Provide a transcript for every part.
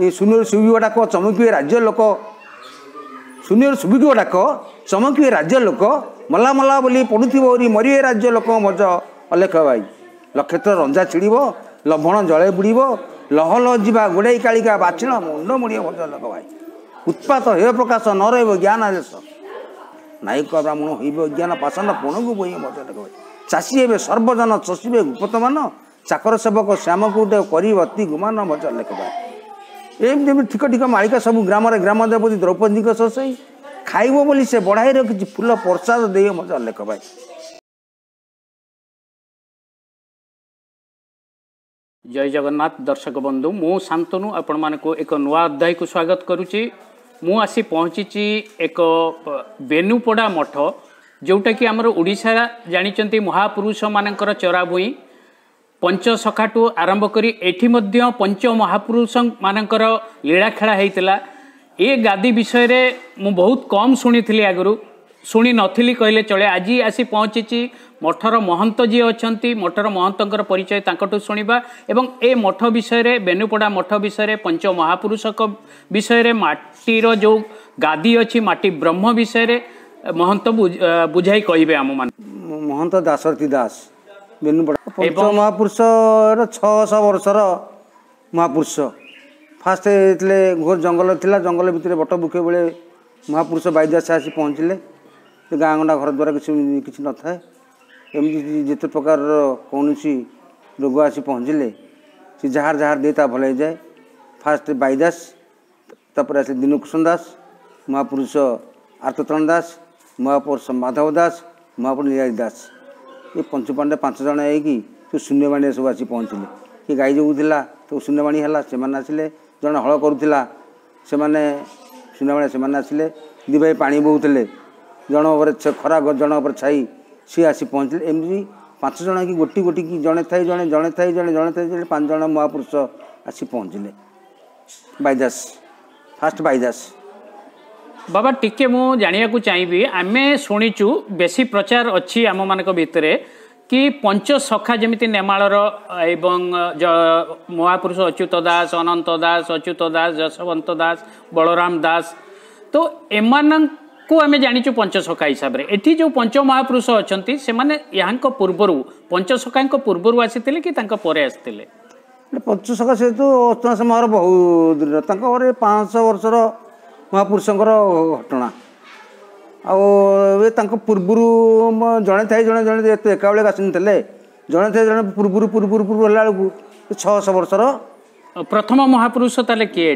ଏ ସୁନିଓର ସୁବିକି ଡାକ ଚମକିବେ ରାଜ୍ୟ ଲୋକ ସୁନିଓର ସୁବିକି ଗୁଡ଼ାକ ଚମକିବେ ରାଜ୍ୟ ଲୋକ ମଲାମଲା ବୋଲି ପଡ଼ୁଥିବ ଆହୁରି ମରିବେ ରାଜ୍ୟ ଲୋକ ମଜ ଅଲେଖ ଭାଇ ନକ୍ଷତ୍ର ରଞ୍ଜା ଛିଡ଼ିବ ଲଭଣ ଜଳେ ବୁଡ଼ିବ ଲହ ଲହ ଯିବା ଗୋଡ଼େଇ କାଳିକା ବାଛିଣ ମୁଣ୍ଡ ମୁଣିବ ଭଜ ଲେଖ ଭାଇ ଉତ୍ପାତ ହେବ ପ୍ରକାଶ ନ ରହିବ ଜ୍ଞାନ ଦେଶ ନାୟକ ବ୍ରାହ୍ମଣ ହୋଇବ ଜ୍ଞାନ ପାଷଣ ପୁଣକୁ ବୋହିବ ଭଜ ଲେଖ ଭାଇ ଚାଷୀ ହେବେ ସର୍ବଜନ ଶଶିବେ ଗୁପ୍ତମାନ ଚାକର ସେବକ ଶ୍ୟାମକୁ ଗୋଟେ କରିବ ଅତି ଗୁମାନ ଭଜ ଲେଖ ଭାଇ ଏମିତି ଏମିତି ଠିକ ଠିକ ମାଳିକା ସବୁ ଗ୍ରାମରେ ଗ୍ରାମ ଦେବତି ଦ୍ରୌପଦୀଙ୍କ ସହ ସେଇ ଖାଇବ ବୋଲି ସେ ବଢ଼ାଇ ରଖିଛି ଫୁଲ ପ୍ରସାଦ ଦେଇ ମଧ୍ୟ ଲେଖ ଭାଇ ଜୟ ଜଗନ୍ନାଥ ଦର୍ଶକ ବନ୍ଧୁ ମୁଁ ଶାନ୍ତନୁ ଆପଣମାନଙ୍କୁ ଏକ ନୂଆ ଅଧ୍ୟାୟକୁ ସ୍ୱାଗତ କରୁଛି ମୁଁ ଆସି ପହଞ୍ଚିଛି ଏକ ବେନୁପଡ଼ା ମଠ ଯେଉଁଟାକି ଆମର ଓଡ଼ିଶା ଜାଣିଛନ୍ତି ମହାପୁରୁଷମାନଙ୍କର ଚରାଭୂଇଁ ପଞ୍ଚସଖାଠୁ ଆରମ୍ଭ କରି ଏଠି ମଧ୍ୟ ପଞ୍ଚ ମହାପୁରୁଷମାନଙ୍କର ଲୀଳା ଖେଳା ହେଇଥିଲା ଏ ଗାଦି ବିଷୟରେ ମୁଁ ବହୁତ କମ୍ ଶୁଣିଥିଲି ଆଗରୁ ଶୁଣି ନଥିଲି କହିଲେ ଚଳେ ଆଜି ଆସି ପହଞ୍ଚିଛି ମଠର ମହନ୍ତ ଯିଏ ଅଛନ୍ତି ମଠର ମହନ୍ତଙ୍କର ପରିଚୟ ତାଙ୍କଠୁ ଶୁଣିବା ଏବଂ ଏ ମଠ ବିଷୟରେ ବେନୁପଡ଼ା ମଠ ବିଷୟରେ ପଞ୍ଚ ମହାପୁରୁଷଙ୍କ ବିଷୟରେ ମାଟିର ଯେଉଁ ଗାଦି ଅଛି ମାଟି ବ୍ରହ୍ମ ବିଷୟରେ ମହନ୍ତ ବୁଝାଇ କହିବେ ଆମମାନେ ମହନ୍ତ ଦାଶରଥୀ ଦାସ ବିନୁପଟା ମହାପୁରୁଷର ଛଅଶହ ବର୍ଷର ମହାପୁରୁଷ ଫାଷ୍ଟ ଯେତେବେଳେ ଘୋର ଜଙ୍ଗଲ ଥିଲା ଜଙ୍ଗଲ ଭିତରେ ବଟବୃକ୍ଷ ବେଳେ ମହାପୁରୁଷ ବାଇଦ୍ୟାସେ ଆସି ପହଞ୍ଚିଲେ ସେ ଗାଁ ଗଣ୍ଡା ଘର ଦ୍ୱାରା କିଛି କିଛି ନଥାଏ ଏମିତି ଯେତେ ପ୍ରକାରର କୌଣସି ରୋଗ ଆସି ପହଞ୍ଚିଲେ ସେ ଯାହାର ଯାହାର ଦେଇ ତା ଭଲ ହେଇଯାଏ ଫାଷ୍ଟ ବାଇଦାସ ତାପରେ ଆସିଲେ ଦୀନକୃଷ୍ଣ ଦାସ ମହାପୁରୁଷ ଆର୍ତତନ ଦାସ ମହାପୁରୁଷ ମାଧବ ଦାସ ମହାପୁରୁଷ ନିଆରି ଦାସ ଏ ପଞ୍ଚପାଣ୍ଡେ ପାଞ୍ଚ ଜଣ ହେଇକି ସେ ଶୂନ୍ୟବାଣୀରେ ସବୁ ଆସି ପହଞ୍ଚିଲେ କି ଗାଈ ଯୋଗୁଁ ଥିଲା ତ ଶୂନ୍ୟବାଣୀ ହେଲା ସେମାନେ ଆସିଲେ ଜଣେ ହଳ କରୁଥିଲା ସେମାନେ ଶୂନ୍ୟବାଣୀ ସେମାନେ ଆସିଲେ ଦୁଇ ଭାଇ ପାଣି ବୋହୁଥିଲେ ଜଣ ଉପରେ ଖରା ଜଣ ଉପରେ ଛାଇ ସିଏ ଆସି ପହଞ୍ଚିଲେ ଏମିତି ପାଞ୍ଚ ଜଣ କି ଗୋଟି ଗୋଟି କି ଜଣେ ଥାଇ ଜଣେ ଜଣେ ଥାଇ ଜଣେ ଜଣେ ଥାଇ ଜଣେ ପାଞ୍ଚ ଜଣ ମହାପୁରୁଷ ଆସି ପହଞ୍ଚିଲେ ବାଇଦାସ ଫାଷ୍ଟ ବାଇଦାସ ବାବା ଟିକେ ମୁଁ ଜାଣିବାକୁ ଚାହିଁବି ଆମେ ଶୁଣିଛୁ ବେଶୀ ପ୍ରଚାର ଅଛି ଆମମାନଙ୍କ ଭିତରେ କି ପଞ୍ଚସଖା ଯେମିତି ନେମାଳର ଏବଂ ମହାପୁରୁଷ ଅଚ୍ୟୁତ ଦାସ ଅନନ୍ତ ଦାସ ଅଚ୍ୟୁତ ଦାସ ଯଶବନ୍ତ ଦାସ ବଳରାମ ଦାସ ତ ଏମାନଙ୍କୁ ଆମେ ଜାଣିଛୁ ପଞ୍ଚସଖା ହିସାବରେ ଏଠି ଯେଉଁ ପଞ୍ଚ ମହାପୁରୁଷ ଅଛନ୍ତି ସେମାନେ ଏହାଙ୍କ ପୂର୍ବରୁ ପଞ୍ଚସଖାଙ୍କ ପୂର୍ବରୁ ଆସିଥିଲେ କି ତାଙ୍କ ପରେ ଆସିଥିଲେ ପଞ୍ଚସଖା ସେ ଯେହେତୁ ଅଷ୍ଟମ ସମୟର ବହୁ ଦୃଢ଼ ତାଙ୍କ ପରେ ପାଞ୍ଚଶହ ବର୍ଷର ମହାପୁରୁଷଙ୍କର ଘଟଣା ଆଉ ଏବେ ତାଙ୍କ ପୂର୍ବରୁ ଜଣେ ଥାଏ ଜଣେ ଜଣେ ଯେହେତୁ ଏକାବେଳେ ଆସିନଥିଲେ ଜଣେ ଥାଏ ଜଣେ ପୂର୍ବରୁ ପୂର୍ବରୁ ପୂର୍ବରୁ ହେଲା ବେଳକୁ ଛଅଶହ ବର୍ଷର ପ୍ରଥମ ମହାପୁରୁଷ ତାହେଲେ କିଏ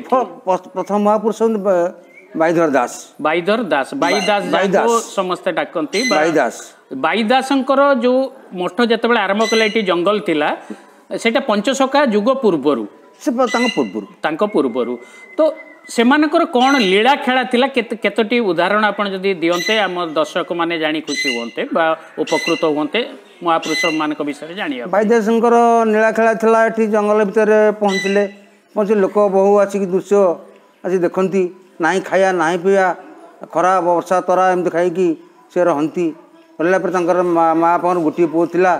ପ୍ରଥମ ମହାପୁରୁଷ ହେଉଛନ୍ତି ବାଇଧର ଦାସ ବାଇଧର ଦାସ ବାଇ ଦାସ ସମସ୍ତେ ଡାକନ୍ତି ବାଇ ଦାସ ବାଇ ଦାସଙ୍କର ଯେଉଁ ମଠ ଯେତେବେଳେ ଆରମ୍ଭ କଲେ ଏଠି ଜଙ୍ଗଲ ଥିଲା ସେଇଟା ପଞ୍ଚଶଖା ଯୁଗ ପୂର୍ବରୁ ସେ ତାଙ୍କ ପୂର୍ବରୁ ତାଙ୍କ ପୂର୍ବରୁ ତ ସେମାନଙ୍କର କ'ଣ ଲୀଳା ଖେଳା ଥିଲା କେତେ କେତୋଟି ଉଦାହରଣ ଆପଣ ଯଦି ଦିଅନ୍ତେ ଆମ ଦର୍ଶକମାନେ ଜାଣି ଖୁସି ହୁଅନ୍ତେ ବା ଉପକୃତ ହୁଅନ୍ତେ ମହାପୁରୁଷମାନଙ୍କ ବିଷୟରେ ଜାଣିବା ବାଇଦେଶଙ୍କର ନୀଳା ଖେଳା ଥିଲା ଏଠି ଜଙ୍ଗଲ ଭିତରେ ପହଞ୍ଚିଲେ ପହଞ୍ଚି ଲୋକ ବହୁ ଆସିକି ଦୃଶ୍ୟ ଆସି ଦେଖନ୍ତି ନାହିଁ ଖାଇବା ନାହିଁ ପିଇବା ଖରା ବର୍ଷା ତରା ଏମିତି ଖାଇକି ସେ ରହନ୍ତି ରହିଲା ପରେ ତାଙ୍କର ମାଆ ପାଖରେ ଗୋଟିଏ ପୁଅ ଥିଲା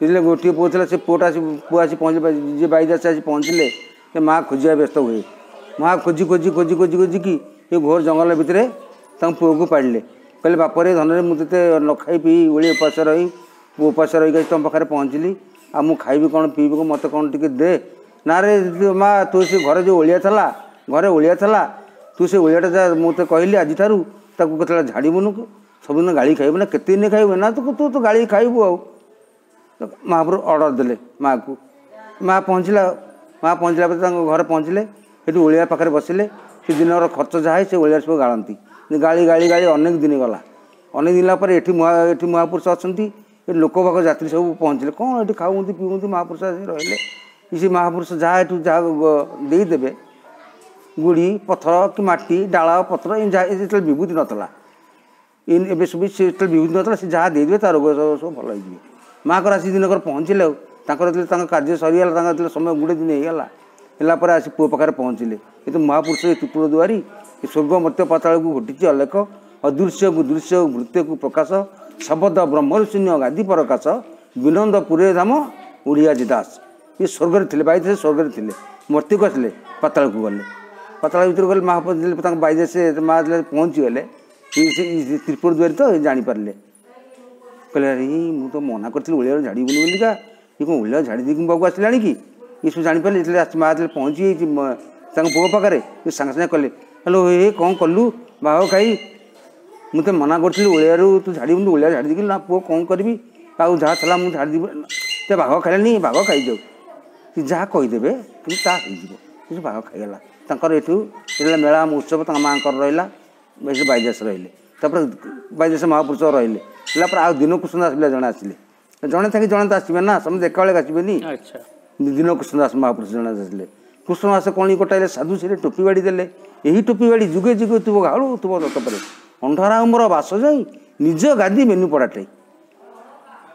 ଯେତେବେଳେ ଗୋଟିଏ ପୁଅ ଥିଲା ସେ ପୁଅଟା ଆସି ପୁଅ ଆସି ପହଞ୍ଚି ଯିଏ ବାଇଦାସ ଆସି ପହଞ୍ଚିଲେ ସେ ମାଆ ଖୋଜିବା ବ୍ୟସ୍ତ ହୁଏ मा खोजि खोजि खोजि खोजि खोजिक यो घोर जंगल जङ्गलभित्र पो पाँले कहिले बापरे धन मैले त्यस्तो नखाइ पि ओली उपास्य रहि पो उपा रहिले त पहचलि आउँ खि कि मते दे घर जो नै मालिया थिएर ओलीला तुईटा मि आज त झाडिनु सबुदिन गा खु केत खाइबु त गा खाइबु आउँप अर्डर दे मा पहुँच मात्र घर पहचले ସେଠି ଓଳିଆ ପାଖରେ ବସିଲେ ସେ ଦିନର ଖର୍ଚ୍ଚ ଯାହା ସେ ଓଳିଆରେ ସବୁ ଗାଳନ୍ତି ଗାଳି ଗାଳି ଗାଳି ଅନେକ ଦିନ ଗଲା ଅନେକ ଦିନ ପରେ ଏଠି ମହା ଏଠି ମହାପୁରୁଷ ଅଛନ୍ତି ଏଠି ଲୋକ ପାଖ ଯାତ୍ରୀ ସବୁ ପହଞ୍ଚିଲେ କ'ଣ ଏଠି ଖାଉଛନ୍ତି ପିଉଛନ୍ତି ମହାପୁରୁଷ ଆସି ରହିଲେ ସେ ମହାପୁରୁଷ ଯାହା ଏଠୁ ଯାହା ଦେଇଦେବେ ଗୁଡ଼ି ପଥର କି ମାଟି ଡାଳ ପତ୍ର ଏମିତି ଯାହା ଯେତେବେଳେ ବିଭୂତି ନଥିଲା ଏବେ ସବୁ ସେ ଯେତେବେଳେ ବିଭୂତି ନଥିଲା ସେ ଯାହା ଦେଇଦେବେ ତା ରୋଗ ସବୁ ଭଲ ହେଇଯିବେ ମାଆଙ୍କର ଆସି ଦିନକର ପହଞ୍ଚିଲେ ଆଉ ତାଙ୍କର ଯେତେବେଳେ ତାଙ୍କ କାର୍ଯ୍ୟ ସରିଗଲା ତାଙ୍କର ଯେତେବେଳେ ସମୟ ଗୁଡ଼େ ଦିନ ହେଇଗଲା ହେଲାପରେ ଆସି ପୁଅ ପାଖରେ ପହଞ୍ଚିଲେ କିନ୍ତୁ ମହାପୁରୁଷ ଏ ତ୍ରିପୁର ଦୁଆରୀ ଏ ସ୍ୱର୍ଗ ମର୍ତ୍ତ୍ୟ ପାତାଳକୁ ଘଟିଛି ଅଲେଖ ଅଦୃଶ୍ୟକୁ ଦୃଶ୍ୟ ମୃତ୍ୟୁକୁ ପ୍ରକାଶ ଶବଦ ବ୍ରହ୍ମରଶୂନ୍ୟ ଗାଦି ପ୍ରକାଶ ବିନନ୍ଦ ପୁରୀରେ ଧାମ ଓଡ଼ିଆଜି ଦାସ ଇଏ ସ୍ୱର୍ଗରେ ଥିଲେ ବାଇଦେ ସେ ସ୍ୱର୍ଗରେ ଥିଲେ ମର୍ତ୍ତ୍ୟକୁ ଆସିଲେ ପାତାଳକୁ ଗଲେ ପାତାଳ ଭିତରକୁ ଗଲେ ମହାପୁରୁଷ ତାଙ୍କ ବାଇଦେ ସେ ମା ଯେତେବେଳେ ପହଞ୍ଚିଗଲେ ତ୍ରିପୁର ଦୁଆରୀ ତ ଜାଣିପାରିଲେ କହିଲେ ଆରେ ମୁଁ ତ ମନା କରିଥିଲି ଓଡ଼ିଆରେ ଝାଡ଼ିବୁନି ବୋଲିକା ଇଏ କ'ଣ ଓଡ଼ିଆ ଝାଡ଼ି ଦେଇକି ବାବୁ ଆସିଲାଣି କି यीशु ଜାଣିପାରିଲେ ଯେତେବେଳେ ଆସି ମା ଯେତେବେଳେ ପହଞ୍ଚି ଯାଇଛି ତାଙ୍କ ପୁଅ ପାଖରେ ସାଙ୍ଗେ ସାଙ୍ଗେ କଲେ ହ୍ୟାଲୋ ଏ କ'ଣ କଲୁ ବାବା ଖାଇ ମୁଁ ତ ମନା କରିଥିଲି ଓଳିଆରୁ ତୁ ଝାଡ଼ିବୁନି ଓଳିଆ ଝାଡ଼ିଦେବି ନା ପୁଅ କ'ଣ କରିବି ଆଉ ଯାହା ଥିଲା ମୁଁ ଝାଡ଼ିଦେବି ସେ ବାଘ ଖାଇଲାନି ବାଘ ଖାଇଯାଉ ଯାହା କହିଦେବେ କିନ୍ତୁ ତାହା ହେଇଯିବ କିନ୍ତୁ ବାଘ ଖାଇଗଲା ତାଙ୍କର ଏଠୁ ରହିଲା ମେଳା ମହୋତ୍ସବ ତାଙ୍କ ମାଆଙ୍କର ରହିଲା ଏଠି ବାଇଦାସ ରହିଲେ ତାପରେ ବାଇଦାସ ମହାପୁରୁଷ ରହିଲେ ହେଲା ପରେ ଆଉ ଦିନକୁ ସୁନ୍ଦର ପିଲା ଜଣେ ଆସିଲେ ଜଣେ ଥାକି ଜଣେ ତ ଆସିବେ ନା ସମସ୍ତେ ଏକାବେଳେ ଆସିବେନି ଆଚ୍ଛା दिन कृष्ण दस महापुष जसले कृष्णवास कँिक गटाले साधुसी टोपी बाडी देले यही टोपी बाड़ी जुगे जुगे हु अन्ठाराम्रो बासज निज गादि मेन पडाटे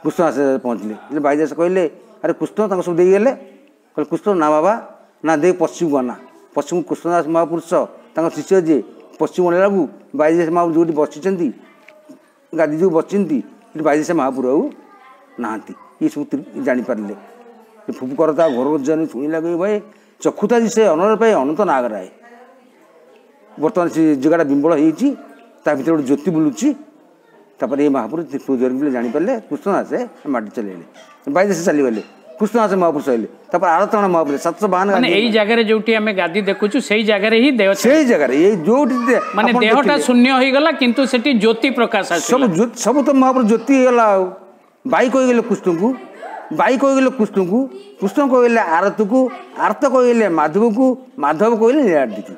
कृष्णवास पहचले बाइद कहले अरे कृष्ण त सबै दिइले कहिले कृष्ण ना बाबा ना दे पश्चिम अना पश्चिम कृष्णदास महापुरुष शिष्य तिस्य पश्चिम अलि बेलाको बाइदिस बसिच गादिजिउ बचि बास महापुरुहरू यी सबै जाने पारे 부부가르다 고로전이 শুনিলাগৈ ভাই চক্ষুতা দিছে অনর পাই অনন্ত নাগ রায় বর্তমান সে জায়গাটা বিম্বল হয়েছি তা ভিতরে গোটে জ্যোতি বুলুছি তারপরে এই মহাপুরুষ জরিগুলো জাঁপারে কৃষ্ণদাসে মাটি চলাইলে বাইরে সে চালিগলে কৃষ্ণদাস মহাপুরুষ হইলে তারপর আরতনা মহাপুরুষ সাতশো বাহান এই জায়গায় যেটি আমি গাদি দেখুছু সেই জায়গায় হি দেহ সেই জায়গায় এই যেটি মানে দেহটা শূন্য হয়ে গলা কিন্তু সেটি জ্যোতি প্রকাশ সব সব তো মহাপুরুষ জ্যোতি হয়ে গলা আউ বাইক হয়ে গেলে কৃষ্ণকু ଭାଇ କହିଲେ କୃଷ୍ଣଙ୍କୁ କୃଷ୍ଣ କହିଲେ ଆରତକୁ ଆରତ କହିଲେ ମାଧବଙ୍କୁ ମାଧବ କହିଲେ ନୀଳାଦିକୁ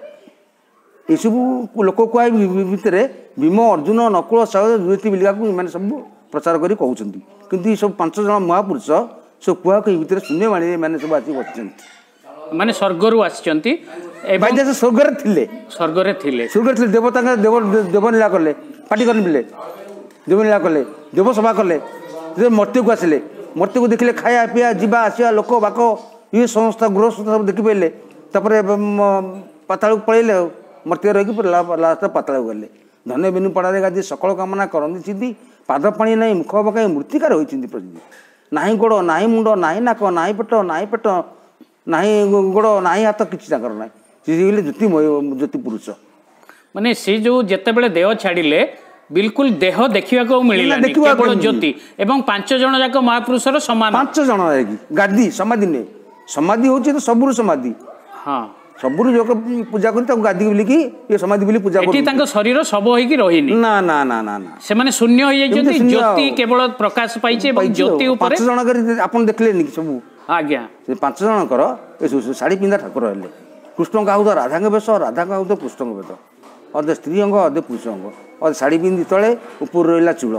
ଏସବୁ ଲୋକ କୁହା ଭିତରେ ଭୀମ ଅର୍ଜୁନ ନକୁଳ ସହଜ ଦୁଇଟି ବିଲିବାକୁ ଏମାନେ ସବୁ ପ୍ରଚାର କରି କହୁଛନ୍ତି କିନ୍ତୁ ଏସବୁ ପାଞ୍ଚ ଜଣ ମହାପୁରୁଷ ସେ ସବୁ କୁହାକୁହି ଭିତରେ ଶୂନ୍ୟ ଶୂନ୍ୟବାଣୀ ଏମାନେ ସବୁ ଆସି ବସିଛନ୍ତି ମାନେ ସ୍ୱର୍ଗରୁ ଆସିଛନ୍ତି ଭାଇ ସ୍ୱର୍ଗରେ ଥିଲେ ସ୍ୱର୍ଗରେ ଥିଲେ ସ୍ୱର୍ଗରେ ଥିଲେ ଦେବତାଙ୍କ ଦେବ ଦେବନୀଳା କଲେ ପାଟିକରଣ ମିଳିଲେ ଦେବନୀଳା କଲେ ଦେବ ସଭା କଲେ ମର୍ତ୍ତ୍ୟକୁ ଆସିଲେ ମୂର୍ତ୍ତିକୁ ଦେଖିଲେ ଖାଇବା ପିଇବା ଯିବା ଆସିବା ଲୋକ ବାକ ଇଏ ସମସ୍ତ ଗୃହସ୍ଥ ସବୁ ଦେଖିପାରିଲେ ତାପରେ ପାତାଳକୁ ପଳେଇଲେ ଆଉ ମୂର୍ତ୍ତିରେ ରହିକି ଲାଷ୍ଟ ପାତାଳକୁ ଗଲେ ଧନ୍ୟ ବିନୁପଡ଼ାରେ ଆଜି ସକଳ କାମନା କରନ୍ତି କରନ୍ତିଛନ୍ତି ପାଦ ପାଣି ନାହିଁ ମୁଖ ପକାଇ ମୂର୍ତ୍ତିକାର ହୋଇଛନ୍ତି ପ୍ରତିଦିନ ନାହିଁ ଗୋଡ଼ ନାହିଁ ମୁଣ୍ଡ ନାହିଁ ନାକ ନାହିଁ ପେଟ ନାହିଁ ପେଟ ନାହିଁ ଗୋଡ଼ ନାହିଁ ହାତ କିଛି ତାଙ୍କର ନାହିଁ ସେ ହେଲେ ଜ୍ୟୋତି ପୁରୁଷ ମାନେ ସେ ଯେଉଁ ଯେତେବେଳେ ଦେହ ଛାଡ଼ିଲେ ବିଲକୁଲ ଦେହ ଦେଖିବାକୁ ଆଉ ମିଳିଲାନି କେବଳ ଜ୍ୟୋତି ଏବଂ ପାଞ୍ଚ ଜଣ ଯାକ ମହାପୁରୁଷର ସମାନ ପାଞ୍ଚ ଜଣ ଗାଦି ସମାଧି ନୁହେଁ ସମାଧି ହେଉଛି ତ ସବୁରୁ ସମାଧି ହଁ ସବୁରୁ ଯୋଗ ପୂଜା କରି ତାକୁ ଗାଦି ବୋଲିକି ଇଏ ସମାଧି ବୋଲି ପୂଜା କରି ତାଙ୍କ ଶରୀର ଶବ ହେଇକି ରହିନି ନା ନା ନା ନା ନା ସେମାନେ ଶୂନ୍ୟ ହେଇଯାଇଛନ୍ତି ଜ୍ୟୋତି କେବଳ ପ୍ରକାଶ ପାଇଛି ଏବଂ ଜ୍ୟୋତି ଉପରେ ପାଞ୍ଚ ଜଣଙ୍କର ଆପଣ ଦେଖିଲେନି କି ସବୁ ଆଜ୍ଞା ସେ ପାଞ୍ଚ ଜଣଙ୍କର ଏ ଶାଢ଼ୀ ପିନ୍ଧା ଠାକୁର ହେଲେ କୃଷ୍ଣଙ୍କ ଆହୁଦ ରାଧାଙ୍କ ବେଶ ରାଧାଙ୍କ ଆହୁଦ କୃଷ୍ଣଙ୍କ ବେଶ ଅଧେ ସ୍ତ୍ରୀ ଅଙ୍ଗ ଅଧେ ପୁରୁଷ ଅଙ୍ଗ ଅଧେ ଶାଢ଼ୀ ପିନ୍ଧି ତଳେ ଉପରେ ରହିଲା ଚୂଳ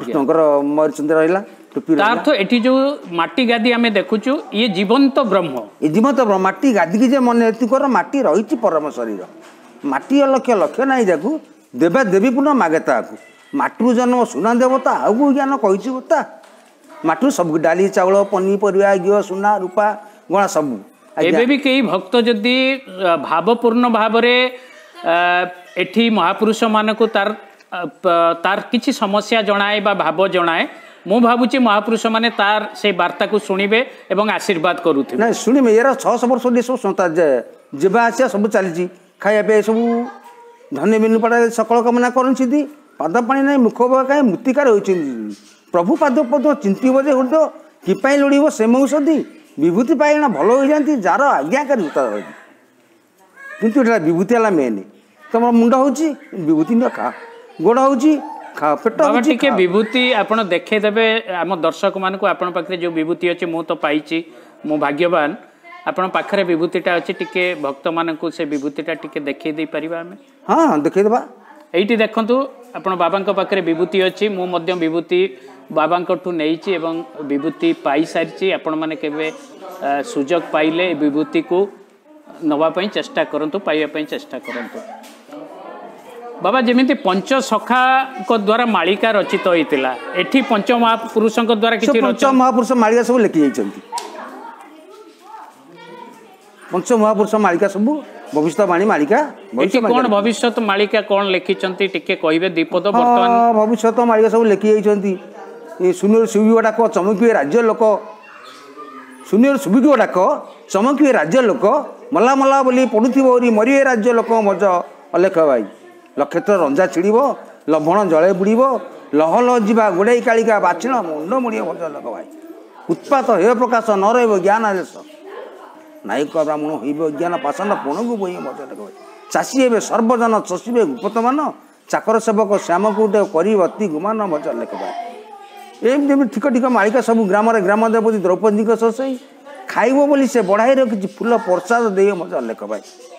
କୃଷ୍ଣଙ୍କର ମରିଚନ୍ଦ୍ର ରହିଲା ଅର୍ଥ ଏଠି ଯୋଉ ମାଟି ଗାଦି ଆମେ ଦେଖୁଛୁ ଇଏ ଜୀବନ୍ତ ବ୍ରହ୍ମ ଏ ଜୀବନ୍ତ ବ୍ରହ୍ମ ମାଟି ଗାଦିକି ଯେ ମନେ ହେତୁଙ୍କର ମାଟି ରହିଛି ପରମ ଶରୀର ମାଟି ଅଲକ୍ଷ୍ୟ ଲକ୍ଷ୍ୟ ନାହିଁ ଯାକୁ ଦେବା ଦେବୀ ପୁନଃ ମାଗେ ତାହାକୁ ମାଟିରୁ ଜନ୍ମ ସୁନା ଦେବତା ଆଉ କୋଉ ଜ୍ଞାନ କହିଛି ତା ମାଟିରୁ ସବୁ ଡାଲି ଚାଉଳ ପନିପରିବା ଘିଅ ସୁନା ରୂପା ଗଣା ସବୁ ଏବେ ବି କେହି ଭକ୍ତ ଯଦି ଭାବପୂର୍ଣ୍ଣ ଭାବରେ ଏଠି ମହାପୁରୁଷମାନଙ୍କୁ ତାର ତାର କିଛି ସମସ୍ୟା ଜଣାଏ ବା ଭାବ ଜଣାଏ ମୁଁ ଭାବୁଛି ମହାପୁରୁଷମାନେ ତାର ସେଇ ବାର୍ତ୍ତାକୁ ଶୁଣିବେ ଏବଂ ଆଶୀର୍ବାଦ କରୁଥିବେ ନାଇଁ ଶୁଣିବେ ଏରା ଛଅଶହ ବର୍ଷ ସବୁ ସନ୍ତା ଯିବା ଆସିବା ସବୁ ଚାଲିଛି ଖାଇବା ପିଇବା ସବୁ ଧନୀ ବିନୁ ସକଳ କାମନା କରୁଛନ୍ତି ପାଦ ପାଣି ନାହିଁ ମୁଖ କାହିଁ ମୃତ୍ତିକାର ହୋଇଛନ୍ତି ପ୍ରଭୁ ପାଦ ପଦ ଚିନ୍ତିବ ଯେ କି ପାଇଁ ଲୋଡ଼ିବ ସେ ମଉସନ୍ତି ବିଭୂତି ପାଇଣା ଭଲ ହୋଇଯାଆନ୍ତି ଯାହାର ଆଜ୍ଞାକାରୀ ଉତ୍ତାଦ କିନ୍ତୁ ଏଇଟା ବିଭୂତି ହେଲା ମେନ୍ ତମର ମୁଣ୍ଡ ହେଉଛି ବିଭୂତି ନିଅ ଖା ଗୋଡ଼ ହେଉଛି ପେଟ ଟିକେ ବିଭୂତି ଆପଣ ଦେଖେଇଦେବେ ଦେବେ ଆମ ଦର୍ଶକମାନଙ୍କୁ ଆପଣ ପାଖରେ ଯେଉଁ ବିଭୂତି ଅଛି ମୁଁ ତ ପାଇଛି ମୁଁ ଭାଗ୍ୟବାନ ଆପଣ ପାଖରେ ବିଭୂତିଟା ଅଛି ଟିକେ ଭକ୍ତମାନଙ୍କୁ ସେ ବିଭୂତିଟା ଟିକେ ଦେଖେଇ ଦେଇପାରିବା ଆମେ ହଁ ଦେଖେଇଦେବା ଏଇଠି ଦେଖନ୍ତୁ ଆପଣ ବାବାଙ୍କ ପାଖରେ ବିଭୂତି ଅଛି ମୁଁ ମଧ୍ୟ ବିଭୂତି ବାବାଙ୍କଠୁ ନେଇଛି ଏବଂ ବିଭୂତି ପାଇସାରିଛି ଆପଣମାନେ କେବେ ସୁଯୋଗ ପାଇଲେ ଏ ବିଭୂତିକୁ ନେବା ପାଇଁ ଚେଷ୍ଟା କରନ୍ତୁ ପାଇବା ପାଇଁ ଚେଷ୍ଟା କରନ୍ତୁ ବାବା ଯେମିତି ପଞ୍ଚ ସଖାଙ୍କ ଦ୍ୱାରା ମାଳିକା ରଚିତ ହୋଇଥିଲା ଏଠି ପଞ୍ଚ ମହାପୁରୁଷଙ୍କ ଦ୍ୱାରା କିଛି ପଞ୍ଚ ମହାପୁରୁଷ ମାଳିକା ସବୁ ଲେଖି ଯାଇଛନ୍ତି ପଞ୍ଚ ମହାପୁରୁଷ ମାଳିକା ସବୁ ଭବିଷ୍ୟତ ବାଣୀ ମାଳିକା କ'ଣ ଭବିଷ୍ୟତ ମାଳିକା କ'ଣ ଲେଖିଛନ୍ତି ଟିକେ କହିବେ ଦୀପଦ ଭବିଷ୍ୟତ ମାଳିକା ସବୁ ଲେଖି ଯାଇଛନ୍ତି ସୁନିଓର ସୁବି ଗୁଡ଼ାକ ଚମକିବେ ରାଜ୍ୟ ଲୋକ ସୁନିଓର ସୁବିକି ଗୁଡ଼ାକ ଚମକିବେ ରାଜ୍ୟ ଲୋକ ମଲାମଲା ବୋଲି ପଡ଼ୁଥିବ ଆହୁରି ମରିବେ ରାଜ୍ୟ ଲୋକ ମଜ ଅଲେଖ ଭାଇ ନକ୍ଷତ୍ର ରଞ୍ଜା ଛିଡ଼ିବ ଲହଣ ଜଳେ ବୁଡ଼ିବ ଲହ ଲହ ଯିବା ଗୋଡ଼େଇ କାଳିକା ବାଛିଣ ମୁଣ୍ଡ ଭଜ ଭଜନ ଭାଇ ଉତ୍ପାତ ହେବ ପ୍ରକାଶ ନ ରହିବ ଜ୍ଞାନ ଦେଶ ନାୟକ ବ୍ରାହ୍ମଣ ହୋଇବ ଜ୍ଞାନ ପାଷଣ ପୁଣକୁ ବୋହିବ ଭଜନ ଭାଇ ଚାଷୀ ହେବେ ସର୍ବଜନ ଶୋଷିବେ ଗୁପ୍ତମାନ ଚାକର ସେବକ ଶ୍ୟାମକୁଟ କରିବ ଅତି ଗୁମାନ ଭଜନ ଲେଖବାଇ ଏମିତି ଏମିତି ଠିକ ଠିକ ମାଳିକା ସବୁ ଗ୍ରାମରେ ଗ୍ରାମ ଦେବତୀ ଦ୍ରୌପଦୀଙ୍କ ସହ ଖାଇବ ବୋଲି ସେ ବଢ଼ାଇର କିଛି ଫୁଲ ପ୍ରସାଦ ଦେଇ ମଜା ଲେଖ ଭାଇ